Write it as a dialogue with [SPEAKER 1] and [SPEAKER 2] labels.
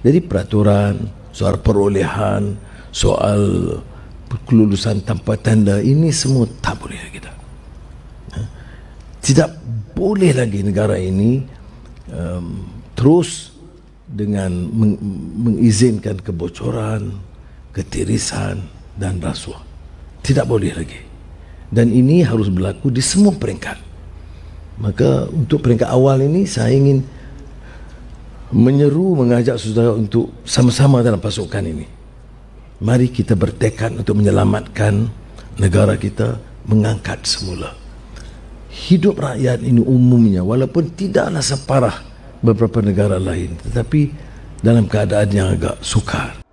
[SPEAKER 1] Jadi peraturan, soal perolehan, soal kelulusan tanpa tanda ini semua tak boleh lagi dah. Ha? Tidak boleh lagi negara ini um, terus dengan meng- mengizinkan kebocoran, ketirisan dan rasuah. Tidak boleh lagi. Dan ini harus berlaku di semua peringkat. Maka untuk peringkat awal ini saya ingin menyeru mengajak saudara untuk sama-sama dalam pasukan ini. Mari kita bertekad untuk menyelamatkan negara kita mengangkat semula. Hidup rakyat ini umumnya walaupun tidaklah separah beberapa negara lain tetapi dalam keadaan yang agak sukar.